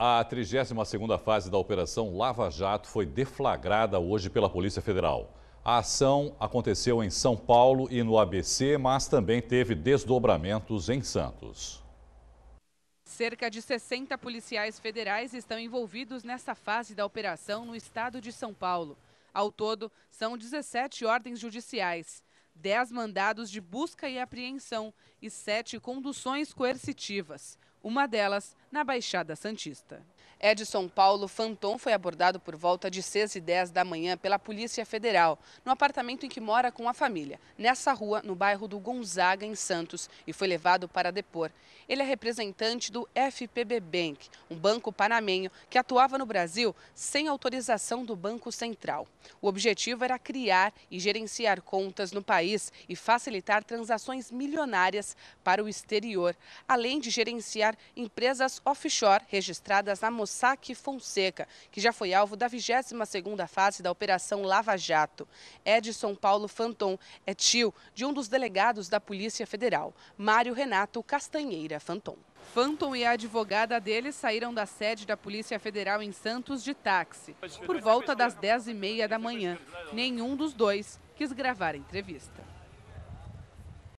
A 32ª fase da Operação Lava Jato foi deflagrada hoje pela Polícia Federal. A ação aconteceu em São Paulo e no ABC, mas também teve desdobramentos em Santos. Cerca de 60 policiais federais estão envolvidos nessa fase da operação no estado de São Paulo. Ao todo, são 17 ordens judiciais, 10 mandados de busca e apreensão e 7 conduções coercitivas. Uma delas na Baixada Santista. Edson Paulo Fanton foi abordado por volta de 6 e 10 da manhã pela Polícia Federal, no apartamento em que mora com a família, nessa rua, no bairro do Gonzaga, em Santos, e foi levado para depor. Ele é representante do FPB Bank, um banco panamenho que atuava no Brasil sem autorização do Banco Central. O objetivo era criar e gerenciar contas no país e facilitar transações milionárias para o exterior, além de gerenciar empresas offshore registradas na Mossack Fonseca, que já foi alvo da 22ª fase da Operação Lava Jato. Edson Paulo Fanton é tio de um dos delegados da Polícia Federal, Mário Renato Castanheira Fanton. Fanton e a advogada dele saíram da sede da Polícia Federal em Santos de táxi, por volta das 10h30 da manhã. Nenhum dos dois quis gravar a entrevista.